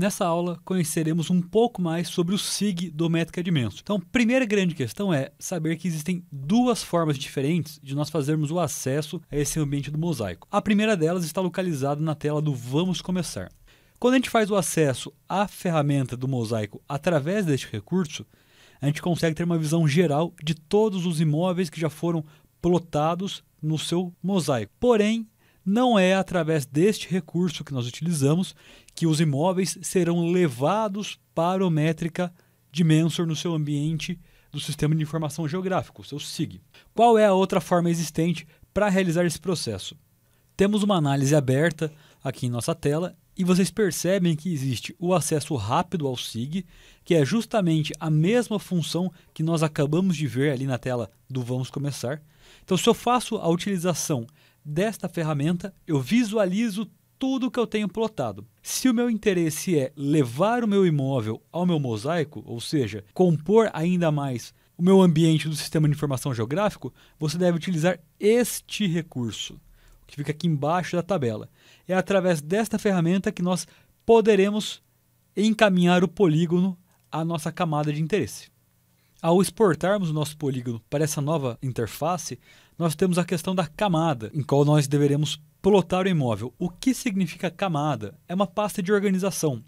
Nessa aula, conheceremos um pouco mais sobre o SIG do métrica é de Menso. Então, primeira grande questão é saber que existem duas formas diferentes de nós fazermos o acesso a esse ambiente do mosaico. A primeira delas está localizada na tela do Vamos Começar. Quando a gente faz o acesso à ferramenta do mosaico através deste recurso, a gente consegue ter uma visão geral de todos os imóveis que já foram plotados no seu mosaico. Porém, não é através deste recurso que nós utilizamos que os imóveis serão levados para o métrica Dimensor no seu ambiente do Sistema de Informação Geográfica, o seu SIG. Qual é a outra forma existente para realizar esse processo? Temos uma análise aberta aqui em nossa tela e vocês percebem que existe o acesso rápido ao SIG, que é justamente a mesma função que nós acabamos de ver ali na tela do Vamos Começar. Então, se eu faço a utilização desta ferramenta, eu visualizo tudo que eu tenho plotado. Se o meu interesse é levar o meu imóvel ao meu mosaico, ou seja, compor ainda mais o meu ambiente do sistema de informação geográfico, você deve utilizar este recurso, que fica aqui embaixo da tabela. É através desta ferramenta que nós poderemos encaminhar o polígono à nossa camada de interesse. Ao exportarmos o nosso polígono para essa nova interface, nós temos a questão da camada, em qual nós deveremos plotar o imóvel. O que significa camada? É uma pasta de organização.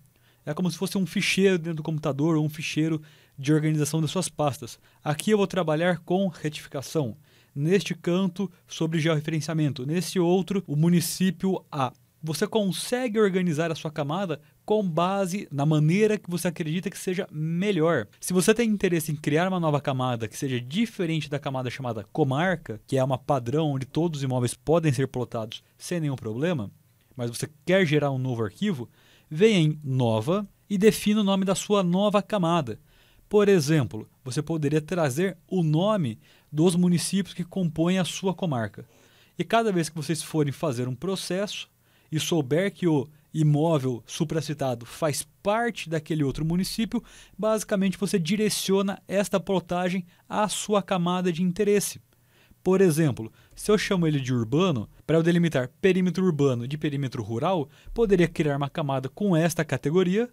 É como se fosse um ficheiro dentro do computador ou um ficheiro de organização das suas pastas. Aqui eu vou trabalhar com retificação. Neste canto, sobre georreferenciamento. Nesse outro, o município A. Você consegue organizar a sua camada com base na maneira que você acredita que seja melhor. Se você tem interesse em criar uma nova camada que seja diferente da camada chamada comarca, que é uma padrão onde todos os imóveis podem ser plotados sem nenhum problema, mas você quer gerar um novo arquivo, venha em Nova e defina o nome da sua nova camada. Por exemplo, você poderia trazer o nome dos municípios que compõem a sua comarca. E cada vez que vocês forem fazer um processo e souber que o imóvel supracitado faz parte daquele outro município, basicamente você direciona esta plotagem à sua camada de interesse. Por exemplo, se eu chamo ele de urbano, para eu delimitar perímetro urbano de perímetro rural, poderia criar uma camada com esta categoria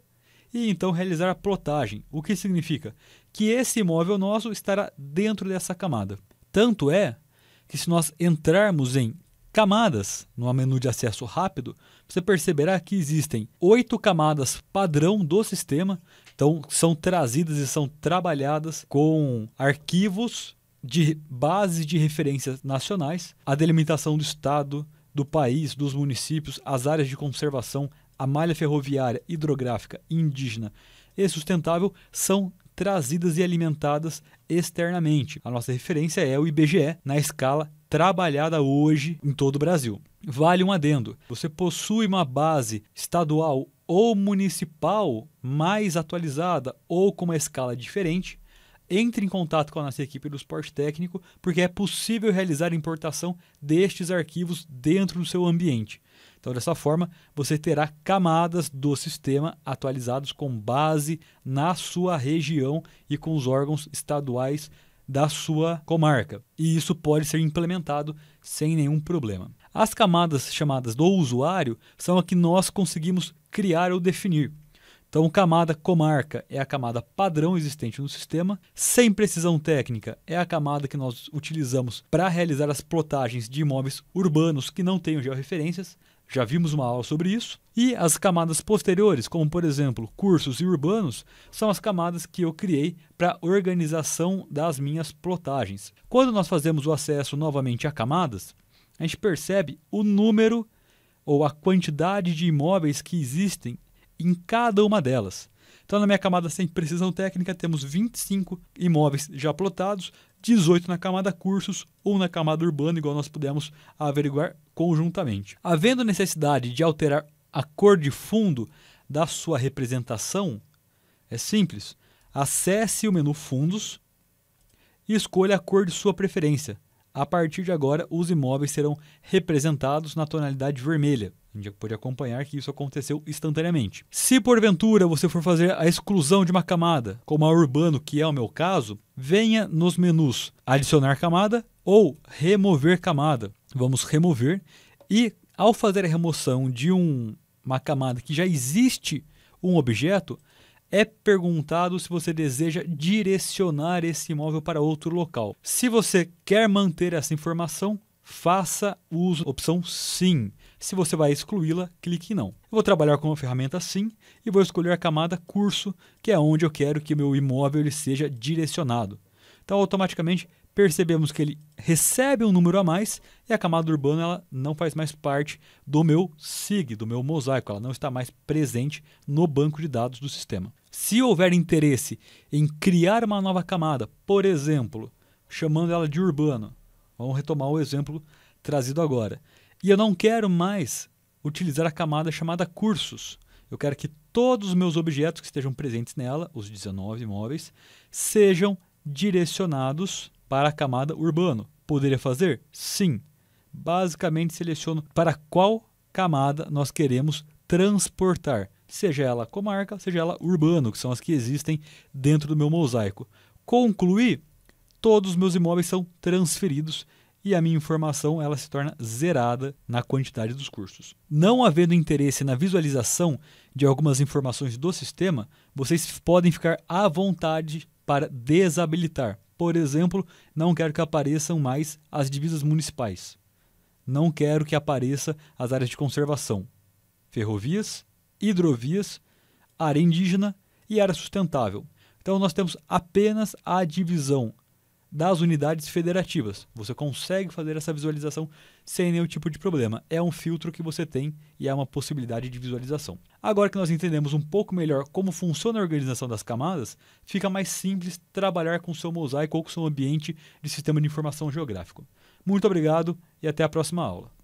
e então realizar a plotagem, o que significa que esse imóvel nosso estará dentro dessa camada. Tanto é que se nós entrarmos em camadas no menu de acesso rápido, você perceberá que existem oito camadas padrão do sistema, então são trazidas e são trabalhadas com arquivos de bases de referências nacionais, a delimitação do estado, do país, dos municípios, as áreas de conservação, a malha ferroviária, hidrográfica, indígena e sustentável são trazidas e alimentadas externamente. A nossa referência é o IBGE na escala trabalhada hoje em todo o Brasil. Vale um adendo: você possui uma base estadual ou municipal mais atualizada ou com uma escala diferente, entre em contato com a nossa equipe do suporte técnico, porque é possível realizar a importação destes arquivos dentro do seu ambiente. Então, dessa forma, você terá camadas do sistema atualizados com base na sua região e com os órgãos estaduais da sua comarca. E isso pode ser implementado sem nenhum problema. As camadas chamadas do usuário são a que nós conseguimos criar ou definir. Então, camada comarca é a camada padrão existente no sistema. Sem precisão técnica é a camada que nós utilizamos para realizar as plotagens de imóveis urbanos que não tenham georreferências já vimos uma aula sobre isso. E as camadas posteriores, como por exemplo cursos e urbanos, são as camadas que eu criei para organização das minhas plotagens. Quando nós fazemos o acesso novamente a camadas, a gente percebe o número ou a quantidade de imóveis que existem em cada uma delas. Então, na minha camada sem precisão técnica, temos 25 imóveis já plotados, 18 na camada cursos ou na camada urbana, igual nós pudemos averiguar conjuntamente. Havendo necessidade de alterar a cor de fundo da sua representação, é simples. Acesse o menu Fundos e escolha a cor de sua preferência a partir de agora os imóveis serão representados na tonalidade vermelha. A gente pode acompanhar que isso aconteceu instantaneamente. Se porventura você for fazer a exclusão de uma camada, como a urbano, que é o meu caso, venha nos menus adicionar camada ou remover camada. Vamos remover e ao fazer a remoção de um, uma camada que já existe um objeto, é perguntado se você deseja direcionar esse imóvel para outro local. Se você quer manter essa informação, faça uso da opção sim. Se você vai excluí-la, clique em não. Eu vou trabalhar com a ferramenta sim e vou escolher a camada curso, que é onde eu quero que meu imóvel ele seja direcionado. Então, automaticamente percebemos que ele recebe um número a mais e a camada urbana ela não faz mais parte do meu SIG, do meu mosaico, ela não está mais presente no banco de dados do sistema. Se houver interesse em criar uma nova camada, por exemplo, chamando ela de urbano, vamos retomar o exemplo trazido agora, e eu não quero mais utilizar a camada chamada cursos, eu quero que todos os meus objetos que estejam presentes nela, os 19 imóveis, sejam direcionados para a camada urbano. Poderia fazer? Sim. Basicamente seleciono para qual camada nós queremos transportar, seja ela comarca, seja ela urbano, que são as que existem dentro do meu mosaico. Concluí, todos os meus imóveis são transferidos e a minha informação ela se torna zerada na quantidade dos cursos. Não havendo interesse na visualização de algumas informações do sistema, vocês podem ficar à vontade para desabilitar. Por exemplo, não quero que apareçam mais as divisas municipais. Não quero que apareça as áreas de conservação, ferrovias, hidrovias, área indígena e área sustentável. Então nós temos apenas a divisão das unidades federativas. Você consegue fazer essa visualização sem nenhum tipo de problema. É um filtro que você tem e é uma possibilidade de visualização. Agora que nós entendemos um pouco melhor como funciona a organização das camadas, fica mais simples trabalhar com o seu mosaico ou com o seu ambiente de sistema de informação geográfico. Muito obrigado e até a próxima aula.